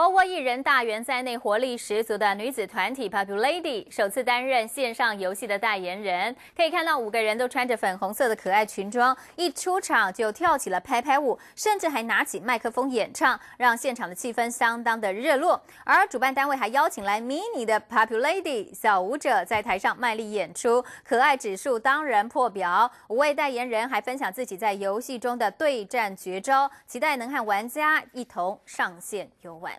包括艺人大圆在内，活力十足的女子团体 p o p p Lady 首次担任线上游戏的代言人。可以看到，五个人都穿着粉红色的可爱裙装，一出场就跳起了拍拍舞，甚至还拿起麦克风演唱，让现场的气氛相当的热络。而主办单位还邀请来 Mini 的 p o p p Lady 小舞者在台上卖力演出，可爱指数当然破表。五位代言人还分享自己在游戏中的对战绝招，期待能和玩家一同上线游玩。